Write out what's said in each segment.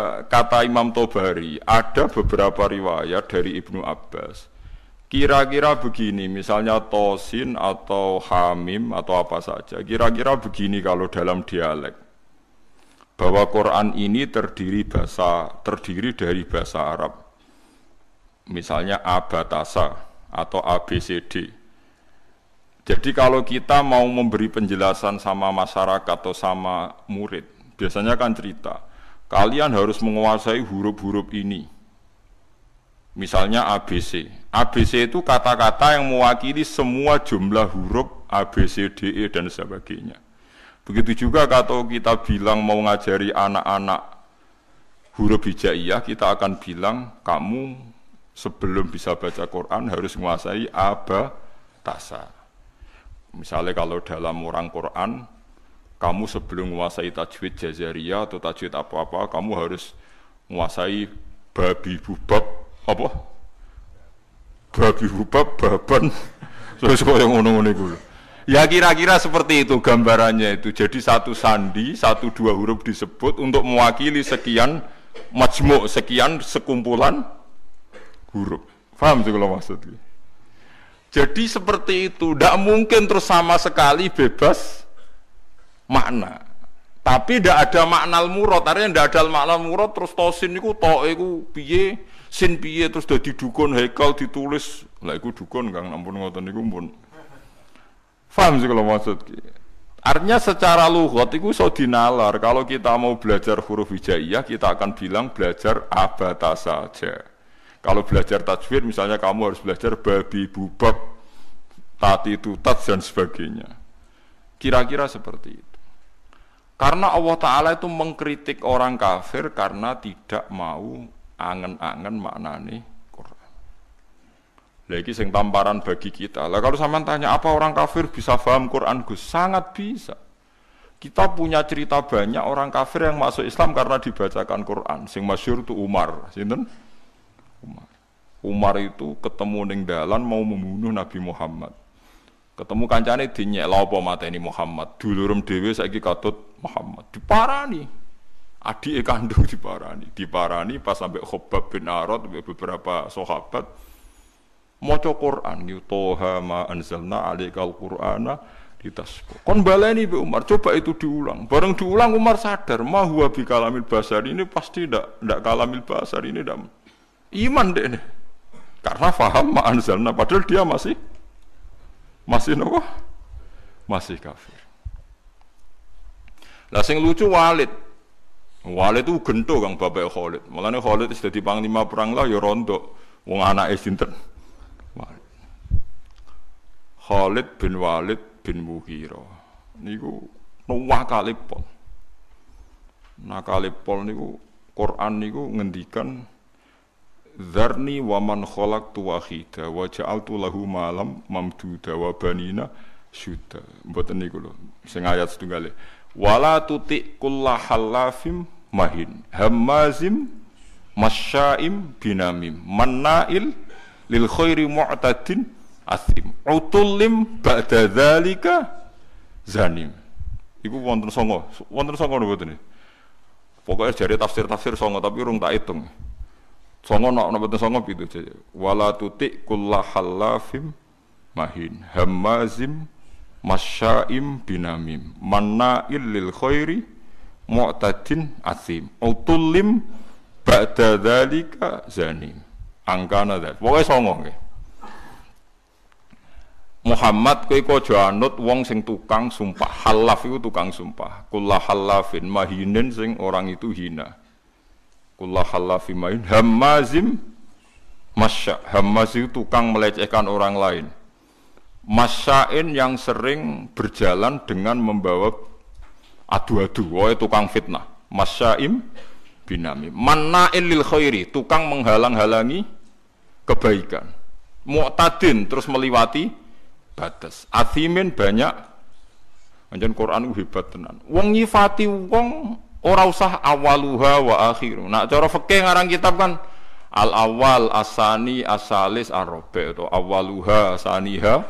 kata Imam Tobari, ada beberapa riwayat dari Ibnu Abbas. Kira-kira begini, misalnya tosin atau hamim atau apa saja. Kira-kira begini kalau dalam dialek. Bahwa Quran ini terdiri bahasa terdiri dari bahasa Arab. Misalnya abatasa atau ABCD. Jadi kalau kita mau memberi penjelasan sama masyarakat atau sama murid, biasanya kan cerita Kalian harus menguasai huruf-huruf ini. Misalnya ABC. ABC itu kata-kata yang mewakili semua jumlah huruf ABCDE dan sebagainya. Begitu juga kalau kita bilang mau ngajari anak-anak huruf hijaiyah, kita akan bilang kamu sebelum bisa baca Quran harus menguasai abatasa. Misalnya kalau dalam orang Quran, kamu sebelum menguasai tajwid jazaria atau tajwid apa-apa, kamu harus menguasai babi bubab apa? Babi bubab baban. saya yang ngono unung Ya kira-kira seperti itu gambarannya itu. Jadi satu sandi, satu dua huruf disebut untuk mewakili sekian majmuk, sekian sekumpulan huruf. Paham sih kalau maksudnya? Jadi seperti itu, tidak mungkin terus sama sekali bebas makna. Tapi tidak ada makna murad, artinya tidak ada makna murad terus tosin itu tok itu piye, sin piye terus sudah dukun Hekal ditulis. Lah itu dukun Kang, ampun ngotot itu pun. Faham sih kalau maksud Artinya secara luhut itu so dinalar. Kalau kita mau belajar huruf hijaiyah, kita akan bilang belajar abata saja. Kalau belajar tajwid, misalnya kamu harus belajar babi, bubak, tati, tutat, dan sebagainya. Kira-kira seperti itu. Karena Allah Ta'ala itu mengkritik orang kafir karena tidak mau angen-angen maknani Quran. Lagi sing tamparan bagi kita. Lah kalau sama tanya apa orang kafir bisa paham Quran Gus? Sangat bisa. Kita punya cerita banyak orang kafir yang masuk Islam karena dibacakan Quran. Sing masyur itu Umar, sinten? Umar. Umar itu ketemu ning dalan mau membunuh Nabi Muhammad. Ketemu kancane dinyek lha apa mateni Muhammad. dulurum dhewe saiki katut Muhammad. Diparani. Adik kandung diparani. Diparani pas sampai Khobab bin Arad beberapa sahabat maca Quran yu toha ma anzalna alaikal qur'ana di Kon baleni be Umar, coba itu diulang. Bareng diulang Umar sadar, ma huwa bi kalamil basar ini pasti ndak ndak kalamil basar ini ndak iman deh. Karena faham ma anzalna padahal dia masih masih nopo? Masih kafir. Lah sing lucu Walid. Walid itu gento kang bapak Khalid. Mulane Khalid wis di panglima perang lah ya rondo. Wong anake sinten? Walid. Khalid bin Walid bin Mughirah. Niku nuwah kalipun. Nah kalipun niku Quran niku ngendikan Zarni wa man kholak tu wahida wa ja'altu lahu malam mamduda wa banina syuda. Mboten niku lho. Sing ayat setunggale. Wala tuti kulla halafim mahin hamazim masyaim binamim manail lil khairi mu'tadin asim utullim ba'da dzalika zanim iku wonten songo wonten songo napa boten e. Pokoknya jare tafsir-tafsir songo tapi urung tak hitung. Songo nak nak betul songo itu saja. Wala tutik kullahalafim mahin hamazim masyaim binamim mana lil khairi mu'tadin asim autulim ba'da dzalika zanim angkana dzat pokoke songo nggih Muhammad kowe aja anut wong sing tukang sumpah halaf itu tukang sumpah kula halafin mahinin sing orang itu hina Kullah halafimain hamazim masya hamaz itu tukang melecehkan orang lain masyain yang sering berjalan dengan membawa adu-adu wae oh, tukang fitnah masyaim binami mannail lil khairi tukang menghalang-halangi kebaikan mu'tadin terus meliwati batas athimin banyak Anjan Quran hebat tenan. Wong nyifati wong Ora usah awaluha wa akhiru. Nak cara fikih ngarang kitab kan al awal asani asalis arobe atau awaluha saniha.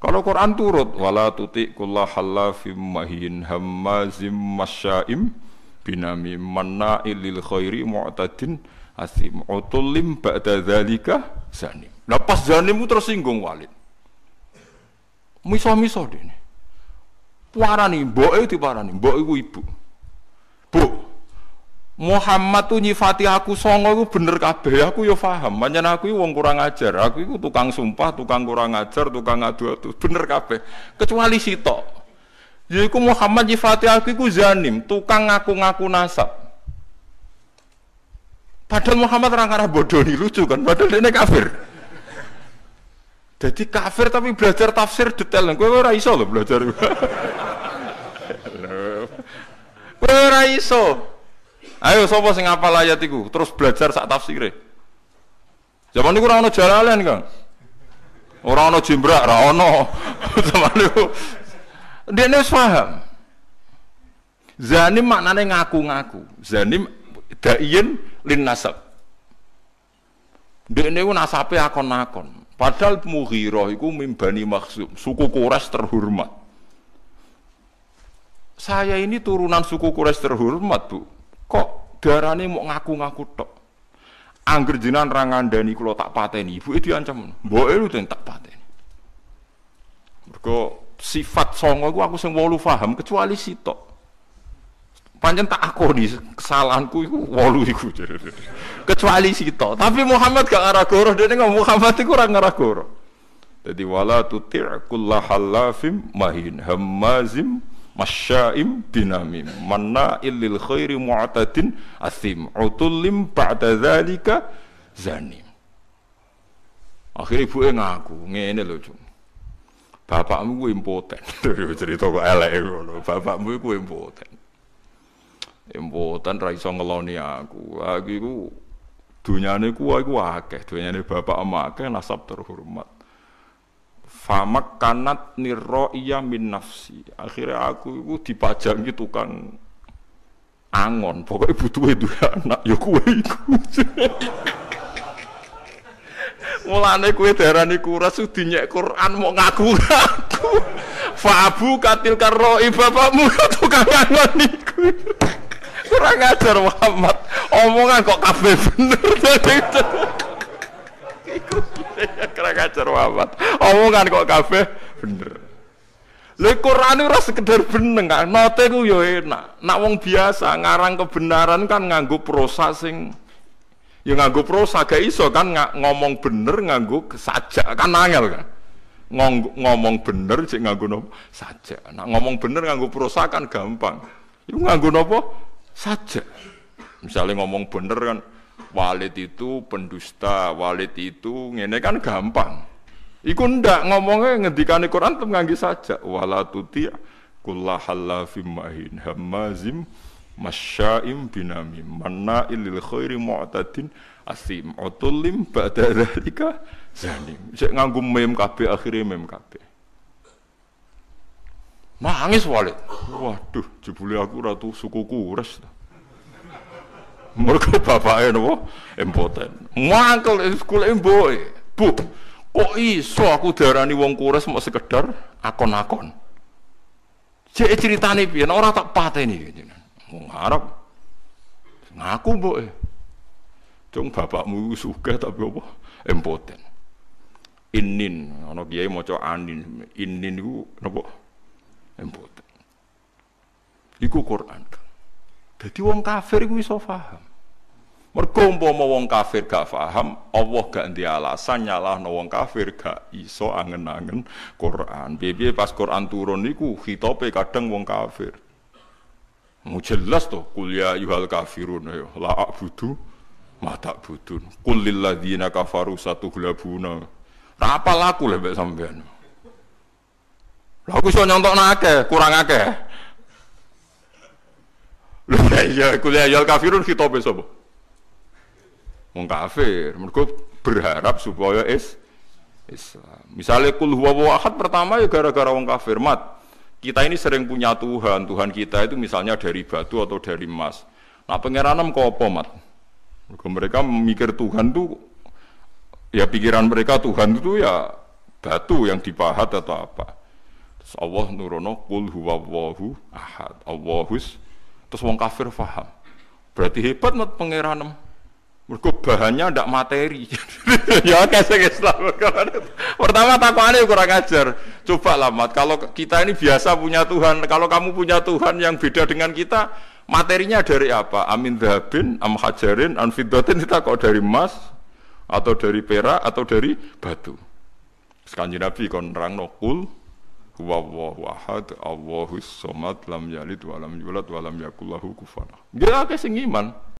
Kalau Quran turut wala tuti kullah halafim mahin hammazim masyaim binami mana ilil khairi mu'tadin asim utulim ba'da dzalika zanim. Nah pas zanim tersinggung singgung Walid. Miso-miso dene. Parani tu diparani, mbok ibu, ibu. Bu, Muhammad tuh nyifati aku songo itu bener kabeh, aku yo ya faham, banyak aku ya wong kurang ajar, aku itu tukang sumpah, tukang kurang ajar, tukang ngadu adu bener kabeh. Kecuali sitok. Yaiku Muhammad nyifati aku itu zanim, tukang ngaku-ngaku nasab. Padahal Muhammad orang karena bodoh ini lucu kan, padahal dia kafir. Jadi kafir tapi belajar tafsir detail, gue ora iso loh belajar iso. Ayo sapa sing hafal ayat iku, terus belajar sak tafsire. Zaman niku ora ana jalalan, Kang. Ora ana jembrak, ora ana. Zaman niku dia wis paham. Zanim maknane ngaku-ngaku. Zanim daiyin lin nasab. dia ku nasabe akon-akon. Padahal Mughirah iku mimbani maksum, suku kuras terhormat. Saya ini turunan suku Quraisy terhormat, Bu. Kok darahnya mau ngaku-ngaku tok? Angger jinan rangan Dani kalau tak paten pateni, itu diancam. Mboke lu tak paten. berko sifat songo gua aku sing walu faham kecuali tok Panjang tak akoni kesalahanku itu walu itu kecuali tok Tapi Muhammad gak goro dia ngomong Muhammad itu kurang ngarah goro Jadi wala tuti' mahin hammazim masyaim binamim mana illil khairi mu'tadin asim utullim ba'da zalika zanim akhirnya ibu ngaku ngene loh cum bapakmu ku impoten cerita kok elek ya, ngono bapakmu ku impoten impoten ra iso ngeloni aku aku dunia dunyane ku aku akeh dunyane bapak ama akeh nasab terhormat Famak kanat iya min nafsi. Akhirnya aku itu dipajangi tukang angon. Pokoknya butuh dua anak. Ya kue iku. Mulane kue darani kuras dinyek Quran mau ngaku ngaku. Fabu katil karoi bapakmu ya tukang angon niku. Kurang ajar Muhammad. Omongan kok kabeh bener. Kurang ajar wabat. Omongan kok kafe bener. Lha Quran ora sekedar bener kan, note ku yo ya enak. Nak wong biasa ngarang kebenaran kan nganggo prosa sing ya nganggo prosa gak iso kan ngomong bener nganggo sajak kan angel kan. Ngong, ngomong bener sik nganggo nopo? Sajak. Nak ngomong bener nganggo prosa kan gampang. Iku nganggo nopo? Sajak. Misalnya ngomong bener kan Walid itu pendusta, Walid itu ngene kan gampang. Iku ndak ngomongnya ngendikane Quran tuh nganggi saja Walatuti tuti kullahallafim mahin hamazim masyaim binami mana ilil khairi mu'tadin asim utulim ba'da dzalika zanim. Sik nganggo mem kabeh akhire mem kabeh. Nangis Walid. Waduh, jebule aku ratu sukuku res. Mereka bapaknya, napa impoten. Mangkel eh, sekolah mboke. Bu, kok iso aku darani wong kures mau sekedar akon-akon. Cek ceritane piye? Ora tak pateni jenengan. Wong Arab ngaku mboke. Eh. Cung bapakmu sugih tapi apa? Impoten. Inin, ana kiai maca anin. Inin niku napa? Impoten. Iku Quran. jadi wong kafir iku iso paham. Merkombo mau wong kafir gak paham, Allah gak ndi alasan no wong kafir gak iso angen-angen Quran. Piye pas Quran turun niku hitope kadang wong kafir. Mu jelas to kuliah ya yuhal kafirun ayo la abudu mata budun. kulilah dina ladzina kafaru satu Ra Apa laku lek sampean. laku so iso nake kurang ake. Lha iya kuliah ya yuhal kafirun hitope sobo. Wong kafir, mergo berharap supaya is Misalnya kul huwa ahad pertama ya gara-gara wong kafir mat. Kita ini sering punya Tuhan, Tuhan kita itu misalnya dari batu atau dari emas. Nah pengeranam kok apa mat? Mereka mikir Tuhan tuh ya pikiran mereka Tuhan itu ya batu yang dipahat atau apa. Terus Allah nurono kul huwallahu ahad. Allahus terus wong kafir faham. Berarti hebat mat pangeran mereka bahannya tidak materi. ya kasih Islam. Pertama takwaannya kurang ajar. Coba lah mat Kalau kita ini biasa punya Tuhan. Kalau kamu punya Tuhan yang beda dengan kita, materinya dari apa? Amin dahabin, am hajarin, anfidotin kita kok dari emas atau dari perak atau dari batu. Sekanji Nabi kon rang nokul wawah wahad, awahus somat, lam yalid walam yulat walam yakullahu kufana. Gila, kayak singiman